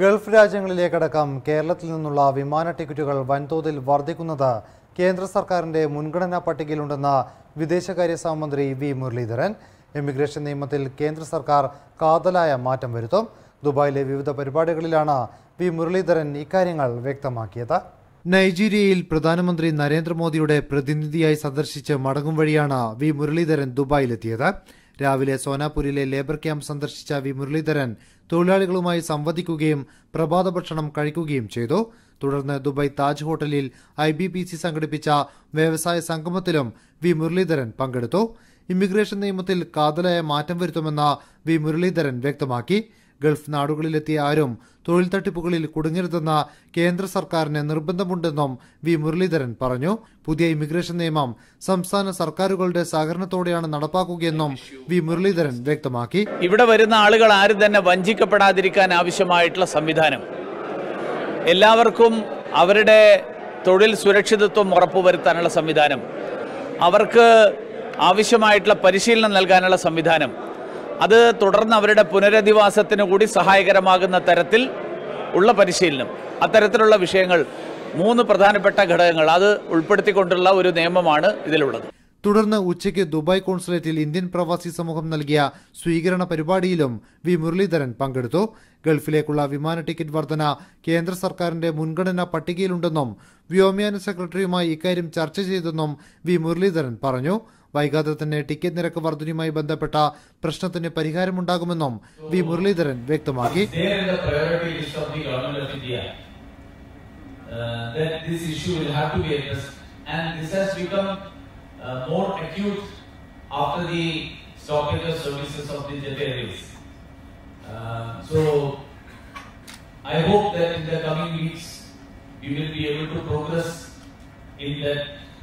Gulf രാജ്യങ്ങളിലേക്കടക്കം കേരളത്തിൽ നിന്നുള്ള വിമാന ടിക്കറ്റുകൾ വൻതോതിൽ വർദ്ധിക്കുന്നത് കേന്ദ്ര സർക്കാരിന്റെ മുൻഗണനാ പട്ടികയിലുണ്ടെന്ന് വിദേശകാര്യ സഹമന്ത്രി വി മുരളീധരൻ എമിഗ്രേഷൻ നിയമത്തിൽ കേന്ദ്ര സർക്കാർ കാതലായ മാറ്റം വരുത്തും ദുബായിലെ വിവിധ പരിപാടികളിലാണ് വി മുരളീധരൻ ഇക്കാര്യങ്ങൾ വ്യക്തമാക്കിയത് നൈജീരിയയിൽ പ്രധാനമന്ത്രി നരേന്ദ്രമോദിയുടെ പ്രതിനിധിയായി സന്ദർശിച്ച് മടങ്ങും വഴിയാണ് വി മുരളീധരൻ ദുബായിലെത്തിയത് രാവിലെ സോനാപൂരിലെ ലേബർ ക്യാമ്പ് സന്ദർശിച്ച വി മുരളീധരൻ തൊഴിലാളികളുമായി സംവദിക്കുകയും പ്രഭാത ഭക്ഷണം കഴിക്കുകയും ചെയ്തു തുടർന്ന് ദുബായ് താജ് ഹോട്ടലിൽ ഐ ബി പി സി സംഘടിപ്പിച്ച വ്യവസായ സംഗമത്തിലും വി മുരളീധരൻ പങ്കെടുത്തു ഇമിഗ്രേഷൻ നിയമത്തിൽ കാതലായ മാറ്റം വരുത്തുമെന്ന് വി മുരളീധരൻ വ്യക്തമാക്കി ഗൾഫ് നാടുകളിലെത്തിയ ആരും തൊഴിൽ തട്ടിപ്പുകളിൽ കുടുങ്ങരുതെന്ന കേന്ദ്ര സർക്കാരിന് നിർബന്ധമുണ്ടെന്നും വി മുരളീധരൻ പറഞ്ഞു പുതിയ ഇമിഗ്രേഷൻ നിയമം സംസ്ഥാന സർക്കാരുകളുടെ സഹകരണത്തോടെയാണ് നടപ്പാക്കുകയെന്നും വി മുരളീധരൻ വ്യക്തമാക്കി ഇവിടെ വരുന്ന ആളുകൾ ആരും തന്നെ വഞ്ചിക്കപ്പെടാതിരിക്കാൻ ആവശ്യമായിട്ടുള്ള സംവിധാനം എല്ലാവർക്കും അവരുടെ തൊഴിൽ സുരക്ഷിതത്വം ഉറപ്പുവരുത്താനുള്ള സംവിധാനം അവർക്ക് ആവശ്യമായിട്ടുള്ള പരിശീലനം നൽകാനുള്ള സംവിധാനം അത് തുടർന്ന് അവരുടെ പുനരധിവാസത്തിന് കൂടി സഹായകരമാകുന്ന തരത്തിൽ ഉള്ള പരിശീലനം അത്തരത്തിലുള്ള വിഷയങ്ങൾ മൂന്ന് പ്രധാനപ്പെട്ട ഘടകങ്ങൾ അത് ഉൾപ്പെടുത്തിക്കൊണ്ടുള്ള ഒരു നിയമമാണ് ഇതിലുള്ളത് തുടർന്ന് ഉച്ചയ്ക്ക് ദുബായ് കോൺസുലേറ്റിൽ ഇന്ത്യൻ പ്രവാസി സമൂഹം നൽകിയ സ്വീകരണ പരിപാടിയിലും വി മുരളീധരൻ പങ്കെടുത്തു ഗൾഫിലേക്കുള്ള വിമാന ടിക്കറ്റ് വർധന കേന്ദ്ര സർക്കാരിന്റെ മുൻഗണനാ പട്ടികയിലുണ്ടെന്നും വ്യോമയാന സെക്രട്ടറിയുമായി ഇക്കാര്യം ചർച്ച ചെയ്തെന്നും വി മുരളീധരൻ പറഞ്ഞു വൈകാതെ തന്നെ ടിക്കറ്റ് നിരക്ക് വർധനയുമായി ബന്ധപ്പെട്ട പ്രശ്നത്തിന് പരിഹാരമുണ്ടാകുമെന്നും വി മുരളീധരൻ വ്യക്തമാക്കി after the stoppage of services of the Jet Airways. Uh, so, I hope that in the coming weeks, we will be able to progress in that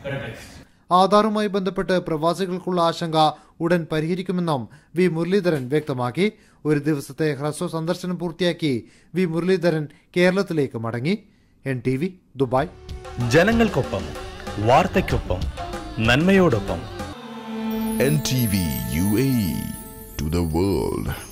context. ആധാറുമായി ബന്ധപ്പെട്ട് പ്രവാസികൾക്കുള്ള ആശങ്ക ഉടൻ പരിഹരിക്കുമെന്നും വി മുരളീധരൻ വ്യക്തമാക്കി ഒരു ദിവസത്തെ ഹ്രസ്വ സന്ദർശനം പൂർത്തിയാക്കി വി മുരളീധരൻ കേരളത്തിലേക്ക് മടങ്ങി എൻ ടി വി ദുബായ് ജനങ്ങൾക്കൊപ്പം വാർത്തയ്ക്കൊപ്പം നന്മയോടൊപ്പം N T V U A to the world